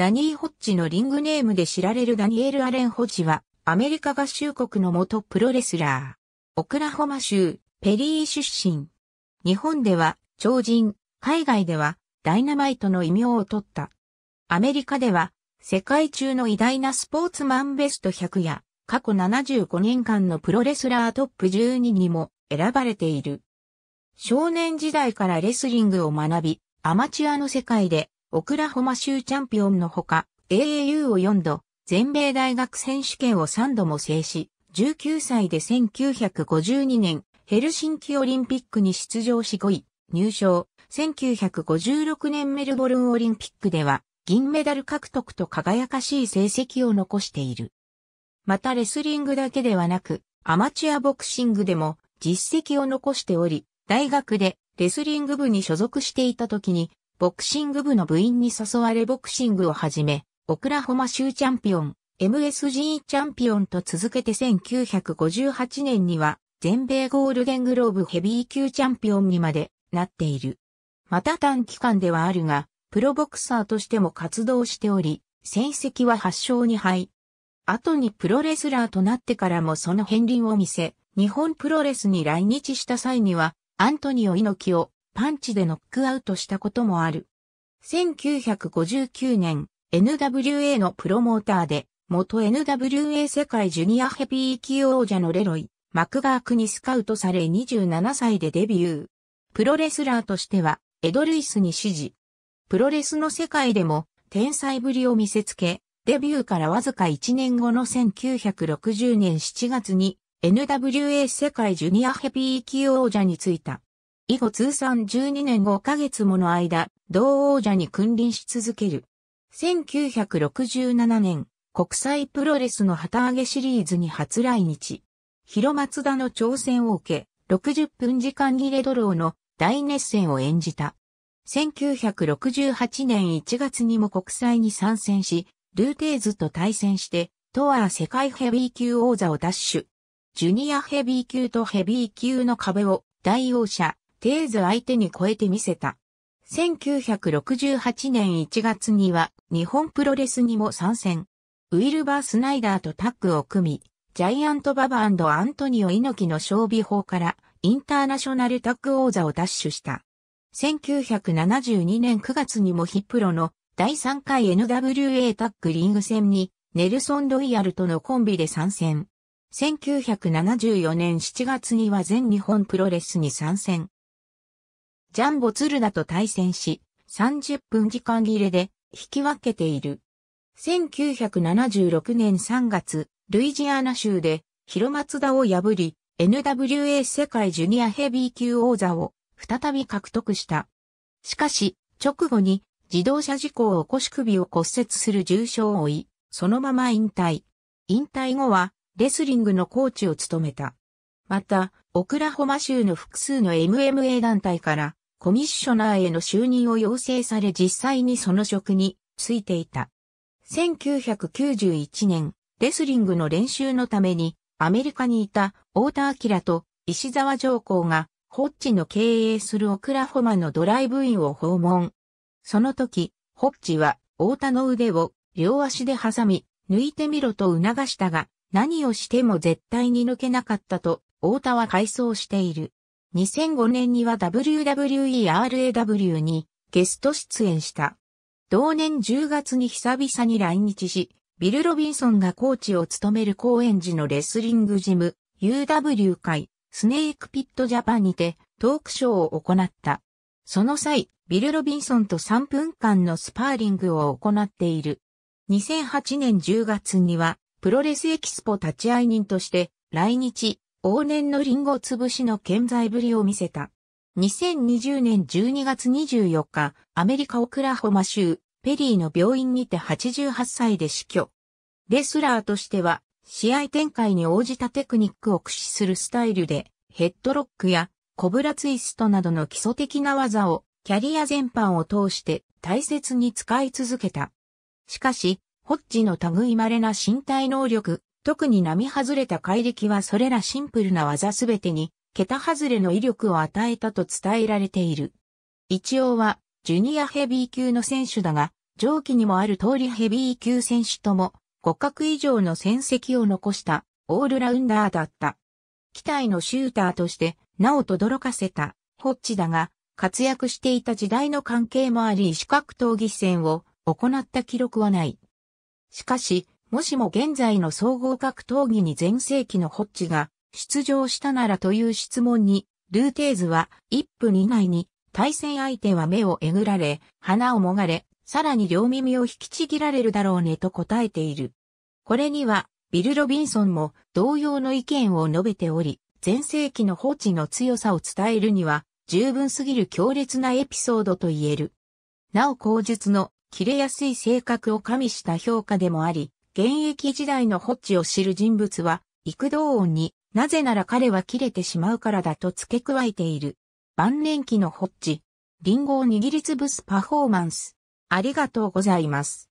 ダニー・ホッジのリングネームで知られるダニエル・アレン・ホッジは、アメリカ合衆国の元プロレスラー。オクラホマ州、ペリー出身。日本では、超人、海外では、ダイナマイトの異名を取った。アメリカでは、世界中の偉大なスポーツマンベスト100や、過去75年間のプロレスラートップ12にも選ばれている。少年時代からレスリングを学び、アマチュアの世界でオクラホマ州チャンピオンのほか、AAU を4度、全米大学選手権を3度も制し、19歳で1952年、ヘルシンキオリンピックに出場し5位、入賞。1956年メルボルンオリンピックでは、銀メダル獲得と輝かしい成績を残している。またレスリングだけではなく、アマチュアボクシングでも実績を残しており、大学でレスリング部に所属していた時にボクシング部の部員に誘われボクシングを始め、オクラホマ州チャンピオン、MSG チャンピオンと続けて1958年には、全米ゴールデングローブヘビー級チャンピオンにまでなっている。また短期間ではあるが、プロボクサーとしても活動しており、戦績は8勝2敗。後にプロレスラーとなってからもその片鱗を見せ、日本プロレスに来日した際には、アントニオ猪木をパンチでノックアウトしたこともある。1959年、NWA のプロモーターで、元 NWA 世界ジュニアヘビー級王者のレロイ、マクガークにスカウトされ27歳でデビュー。プロレスラーとしては、エド・ルイスに支持。プロレスの世界でも、天才ぶりを見せつけ、デビューからわずか1年後の1960年7月に NWA 世界ジュニアヘビー級王者についた。以後通算12年5ヶ月もの間、同王者に君臨し続ける。1967年、国際プロレスの旗揚げシリーズに初来日。広松田の挑戦を受け、60分時間切れドローの大熱戦を演じた。1968年1月にも国際に参戦し、ルーテーズと対戦して、トアー世界ヘビー級王座を奪取。ジュニアヘビー級とヘビー級の壁を、大王者、テーズ相手に超えてみせた。1968年1月には日本プロレスにも参戦。ウィルバー・スナイダーとタッグを組み、ジャイアント・ババアントニオ・猪木の勝備法からインターナショナルタッグ王座を奪取した。1972年9月にもヒップロの第3回 NWA タッグリーグ戦にネルソン・ロイヤルとのコンビで参戦。1974年7月には全日本プロレスに参戦。ジャンボツルナと対戦し、30分時間切れで引き分けている。1976年3月、ルイジアナ州で、広松田を破り、NWA 世界ジュニアヘビー級王座を再び獲得した。しかし、直後に自動車事故を起こし首を骨折する重傷を負い、そのまま引退。引退後は、レスリングのコーチを務めた。また、オクラホマ州の複数の MMA 団体から、コミッショナーへの就任を要請され実際にその職に就いていた。1991年、レスリングの練習のためにアメリカにいた太田明と石沢上皇がホッチの経営するオクラホマのドライブインを訪問。その時、ホッチは太田の腕を両足で挟み、抜いてみろと促したが、何をしても絶対に抜けなかったと、太田は回想している。2005年には WWERAW にゲスト出演した。同年10月に久々に来日し、ビル・ロビンソンがコーチを務める公演時のレスリングジム UW 会スネークピットジャパンにてトークショーを行った。その際、ビル・ロビンソンと3分間のスパーリングを行っている。2008年10月にはプロレスエキスポ立ち会い人として来日、往年のリンゴ潰しの健在ぶりを見せた。2020年12月24日、アメリカオクラホマ州、ペリーの病院にて88歳で死去。レスラーとしては、試合展開に応じたテクニックを駆使するスタイルで、ヘッドロックやコブラツイストなどの基礎的な技をキャリア全般を通して大切に使い続けた。しかし、ホッジの類稀な身体能力、特に並外れた怪力はそれらシンプルな技すべてに、桁外れの威力を与えたと伝えられている。一応は、ジュニアヘビー級の選手だが、上記にもある通りヘビー級選手とも、互角以上の戦績を残したオールラウンダーだった。期待のシューターとしてなお轟かせたホッチだが、活躍していた時代の関係もあり、四角闘技戦を行った記録はない。しかし、もしも現在の総合格闘技に前世紀のホッチが出場したならという質問に、ルーテーズは1分以内に対戦相手は目をえぐられ、鼻をもがれ、さらに両耳を引きちぎられるだろうねと答えている。これには、ビル・ロビンソンも同様の意見を述べており、前世紀のホッチの強さを伝えるには、十分すぎる強烈なエピソードと言える。なお口述の切れやすい性格を加味した評価でもあり、現役時代のホッチを知る人物は、幾度音に、なぜなら彼は切れてしまうからだと付け加えている。晩年期のホッチ、リンゴを握りつぶすパフォーマンス。ありがとうございます。